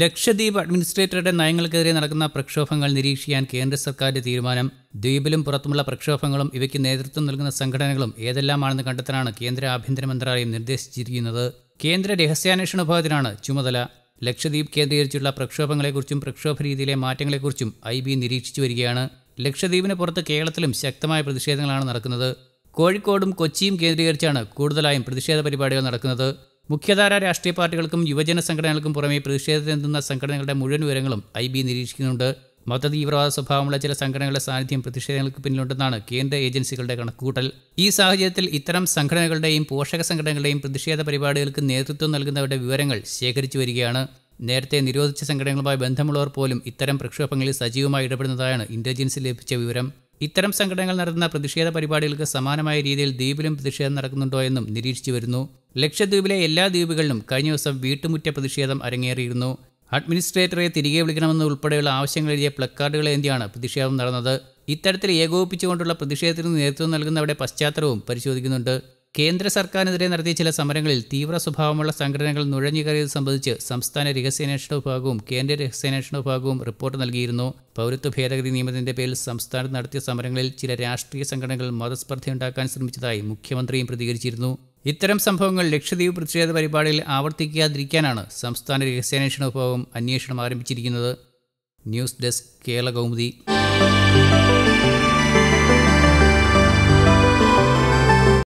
ലക്ഷദ്വീപ് അഡ്മിനിസ്ട്രേറ്ററുടെ നയങ്ങൾക്കെതിരെ നടക്കുന്ന പ്രക്ഷോഭങ്ങൾ നിരീക്ഷിക്കാൻ കേന്ദ്ര സർക്കാരിന്റെ തീരുമാനം ദ്വീപിലും പുറത്തുമുള്ള പ്രക്ഷോഭങ്ങളും ഇവയ്ക്ക് നേതൃത്വം നൽകുന്ന സംഘടനകളും ഏതെല്ലാമാണെന്ന് കണ്ടെത്താനാണ് കേന്ദ്ര ആഭ്യന്തര മന്ത്രാലയം നിർദ്ദേശിച്ചിരിക്കുന്നത് കേന്ദ്ര രഹസ്യാന്വേഷണ വിഭാഗത്തിനാണ് ചുമതല ലക്ഷദ്വീപ് കേന്ദ്രീകരിച്ചുള്ള പ്രക്ഷോഭങ്ങളെക്കുറിച്ചും പ്രക്ഷോഭ രീതിയിലെ മാറ്റങ്ങളെക്കുറിച്ചും ഐ ബി നിരീക്ഷിച്ചു വരികയാണ് ലക്ഷദ്വീപിന് പുറത്ത് കേരളത്തിലും ശക്തമായ പ്രതിഷേധങ്ങളാണ് നടക്കുന്നത് കോഴിക്കോടും കൊച്ചിയും കേന്ദ്രീകരിച്ചാണ് കൂടുതലായും പ്രതിഷേധ പരിപാടികൾ നടക്കുന്നത് മുഖ്യധാര രാഷ്ട്രീയ പാർട്ടികൾക്കും യുവജന സംഘടനകൾക്കും പുറമെ പ്രതിഷേധത്തിനെത്തുന്ന സംഘടനകളുടെ മുഴുവൻ വിവരങ്ങളും ഐ ബി നിരീക്ഷിക്കുന്നുണ്ട് മതതീവ്രവാദ സ്വഭാവമുള്ള ചില സംഘടനകളുടെ സാന്നിധ്യം പ്രതിഷേധങ്ങൾക്ക് പിന്നിലുണ്ടെന്നാണ് കേന്ദ്ര ഏജൻസികളുടെ കണക്കുകൂട്ടൽ ഈ സാഹചര്യത്തിൽ ഇത്തരം സംഘടനകളുടെയും പോഷക സംഘടനകളുടെയും പ്രതിഷേധ പരിപാടികൾക്ക് നേതൃത്വം നൽകുന്നവരുടെ വിവരങ്ങൾ ശേഖരിച്ചു വരികയാണ് നേരത്തെ നിരോധിച്ച സംഘടനകളുമായി ബന്ധമുള്ളവർ പോലും ഇത്തരം പ്രക്ഷോഭങ്ങളിൽ സജീവമായി ഇടപെടുന്നതാണ് ഇന്റലിജൻസിൽ ലഭിച്ച വിവരം ഇത്തരം സംഘടനകൾ നടത്തുന്ന പ്രതിഷേധ പരിപാടികൾക്ക് സമാനമായ രീതിയിൽ ദ്വീപിലും പ്രതിഷേധം നടക്കുന്നുണ്ടോ എന്നും നിരീക്ഷിച്ചു വരുന്നു ലക്ഷദ്വീപിലെ എല്ലാ ദ്വീപുകളിലും കഴിഞ്ഞ ദിവസം വീട്ടുമുറ്റ പ്രതിഷേധം അരങ്ങേറിയിരുന്നു അഡ്മിനിസ്ട്രേറ്ററെ തിരികെ വിളിക്കണമെന്ന് ഉൾപ്പെടെയുള്ള ആവശ്യങ്ങൾ എഴുതിയ പ്ലക്കാർഡുകൾ പ്രതിഷേധം നടന്നത് ഇത്തരത്തിൽ ഏകോപിപ്പിച്ചുകൊണ്ടുള്ള പ്രതിഷേധത്തിന് നേതൃത്വം നൽകുന്നവരുടെ പശ്ചാത്തലവും പരിശോധിക്കുന്നുണ്ട് കേന്ദ്ര സർക്കാരിനെതിരെ നടത്തിയ ചില സമരങ്ങളിൽ തീവ്ര സ്വഭാവമുള്ള സംഘടനകൾ നുഴഞ്ഞുകയറിയത് സംബന്ധിച്ച് സംസ്ഥാന രഹസ്യാന്വേഷണ വിഭാഗവും കേന്ദ്ര രഹസ്യാന്വേഷണ വിഭാഗവും റിപ്പോർട്ട് നൽകിയിരുന്നു പൗരത്വ ഭേദഗതി നിയമത്തിന്റെ പേരിൽ സംസ്ഥാനത്ത് നടത്തിയ സമരങ്ങളിൽ ചില രാഷ്ട്രീയ സംഘടനകൾ മതസ്പർദ്ധയുണ്ടാക്കാൻ ശ്രമിച്ചതായി മുഖ്യമന്ത്രിയും പ്രതികരിച്ചിരുന്നു ഇത്തരം സംഭവങ്ങൾ ലക്ഷദ്വീപ് പ്രതിഷേധ പരിപാടിയിൽ ആവർത്തിക്കാതിരിക്കാനാണ് സംസ്ഥാന രഹസ്യാന്വേഷണ വിഭാഗം അന്വേഷണം ആരംഭിച്ചിരിക്കുന്നത് ന്യൂസ് ഡെസ്ക് കേരള